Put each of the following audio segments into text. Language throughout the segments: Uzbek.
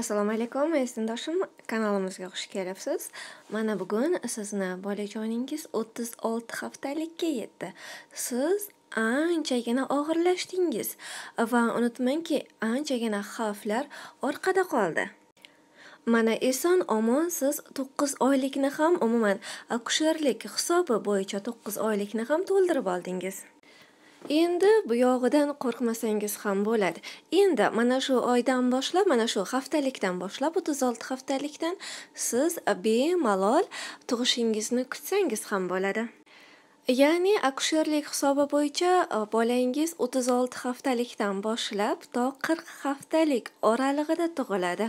assalomu alaykum aziz sindoshim kanalimizga xush kelibsiz mana bugun sizni bolajoningiz o'ttiz olti haftalikka yetdi siz anchagina og'irlashdingiz va unutmangki anchagina xavflar orqada qoldi mana eson omon siz to'qqiz oylikni ham umuman akusherlik hisobi bo'yicha to'qqiz oylikni ham to'ldirib oldingiz endi bu yog'idan qo'rqmasangiz ham bo'ladi endi mana shu oydan boshlab mana shu haftalikdan boshlab o'ttiz olti haftalikdan siz bemalol tug'ishingizni kutsangiz ham bo'ladi ya'ni akusherlik hisobi bo'yicha e, bolangiz o'ttiz olti haftalikdan boshlab to qirq haftalik oralig'ida tug'iladi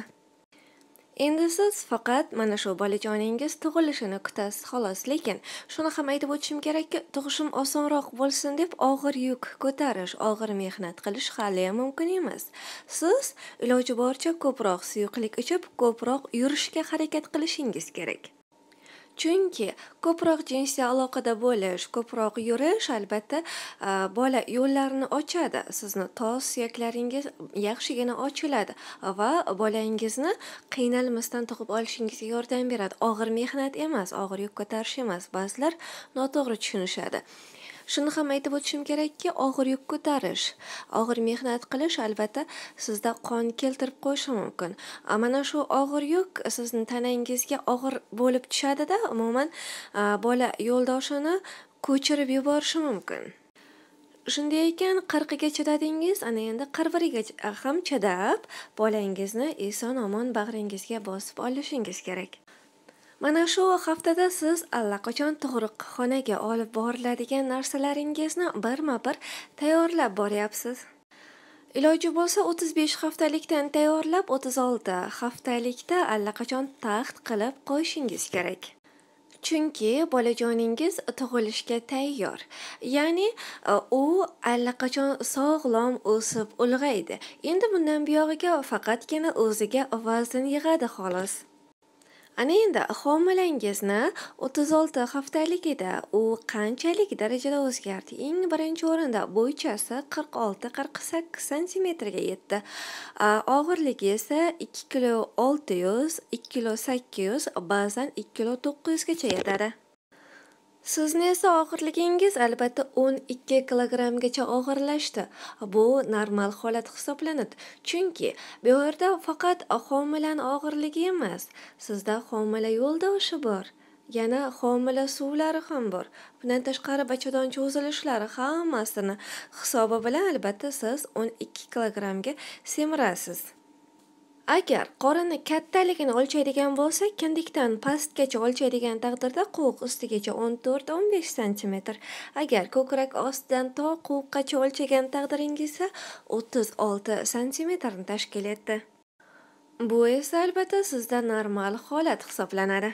endi siz faqat mana shu bolajoningiz tug'ilishini kutasiz xolos lekin shuni ham aytib o'tishim kerakki tug'ishim osonroq bo'lsin deb og'ir yuk ko'tarish og'ir mehnat qilish hali ham mumkin emas siz iloji boricha ko'proq suyuqlik ichib ko'proq yurishga harakat qilishingiz kerak chunki ko'proq jinsiy aloqada bo'lish ko'proq yurish albatta e, bola yo'llarini ochadi sizni tos suyaklaringiz yaxshigina ochiladi va bolangizni qiynalmasdan tug'ib olishingizga yordam beradi og'ir mehnat emas og'ir yuk ko'tarish emas ba'zilar noto'g'ri tushunishadi shuni ham aytib o'tishim kerakki og'ir yuk ko'tarish og'ir mehnat qilish albatta sizda qon keltirib qo'yishi mumkin mana shu og'ir yuk sizni tanangizga og'ir bo'lib tushadida umuman bola yo'ldoshini ko'chirib yuborishi mumkin shunday ekan qirqiga chidadingiz ana endi qirq ham chidab bolangizni eson omon bag'ringizga bosib olishingiz kerak Mana shu haftada siz allaqachon tug'ruqxonaga olib boriladigan narsalaringizni birma-bir tayyorlab boryapsiz. Iloji bo'lsa 35 haftalikdan tayyorlab 36 haftalikda allaqachon taxt qilib qo'yishingiz kerak. Chunki bolajoningiz tug'ilishga tayyor. Ya'ni e, u allaqachon sog'lom o'sib ulg'aydi. Endi bundan buyog'iga faqatgina o'ziga vazn yig'adi xolos. Ana endi homilangizni 36 haftaligida u qanchalik darajada o'zgardi? Eng birinchi o'rinda bo'ychasi 46-48 sm ga yetdi. Og'irligi esa 2 kg 600, 2 kg 800, ba'zan 2 kg 900 gacha yetadi. sizni esa og'irligingiz albatta 12 kilogrammgacha og'irlashdi bu normal holat hisoblanadi chunki bu yerda faqat homilani og'irligi emas sizda homila yo'ldoshi bor yana homila suvlari ham bor bundan tashqari bachadon cho'zilishlari hammasini hisobi bilan albatta siz 12 kilogrammga semirasiz agar qorinni kattaligini o'lchaydigan bo'lsak kindikdan pastgacha o'lchaydigan taqdirda quvuq ustigacha 14-15 sm agar ko'krak ostidan to quvuqqacha o'lchagan taqdiringizda 36 sm ni tashkil etdi bu esa albatta sizda normal holat hisoblanadi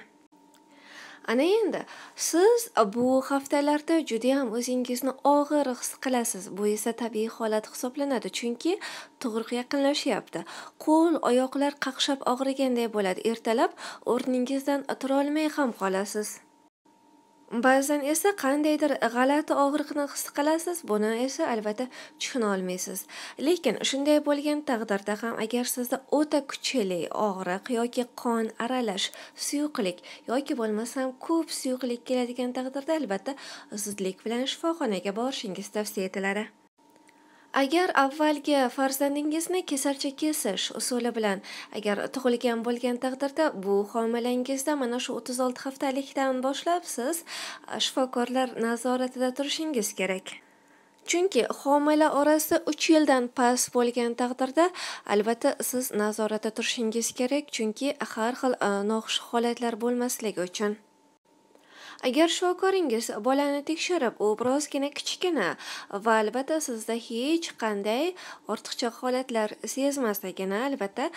ana endi siz bu haftalarda juda yam o'zingizni og'ir his qilasiz bu esa tabiiy holat hisoblanadi chunki tug'ruq yaqinlashyapti qo'l oyoqlar qaqshab og'riganday bo'ladi ertalab o'rningizdan turolmay ham qolasiz ba'zan esa qandaydir g'alati og'riqni his qilasiz buni esa albatta tushuna olmaysiz lekin shunday bo'lgan taqdirda ham agar sizda o'ta kuchli og'riq yoki qon aralash suyuqlik yoki bo'lmasam ko'p suyuqlik keladigan taqdirda albatta zudlik bilan shifoxonaga borishingiz tavsiya etiladi agar avvalgi farzandingizni kesarcha kesish usuli bilan agar tug'ilgan bo'lgan taqdirda bu homilangizda mana shu 36 haftalikdan boshlab siz shifokorlar nazoratida turishingiz kerak chunki homila orasi 3 yildan past bo'lgan taqdirda albatta siz nazoratda turishingiz kerak chunki har xil e, noxush holatlar bo'lmasligi uchun Agar shifokoringiz bolani tekshirib, u birozgina kichkina va albatta sizda hech qanday ortiqcha holatlar sezmasligini, albatta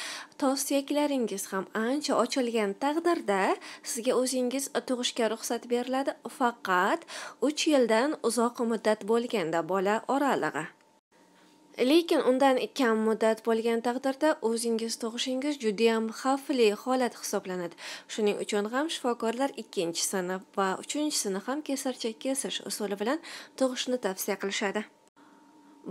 tos suyaklaringiz ham ancha ochilgan taqdirda sizga o'zingiz tug'ishga ruxsat beriladi, faqat 3 yildan uzoq muddat bo'lganda bola oralig'i. lekin undan kam muddat bo'lgan taqdirda o'zingiz tug'ishingiz judayam xavfli holat hisoblanadi shuning uchun ham shifokorlar ikkinchisini sinf va uchinchisini ham kesarcha kesish usuli bilan tug'ishni tavsiya qilishadi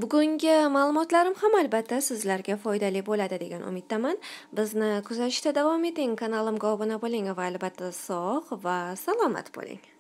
bugungi ma'lumotlarim ham albatta sizlarga foydali bo'ladi degan umiddaman bizni kuzatishda davom eting kanalimga obuna bo'ling va albatta sog' va salomat bo'ling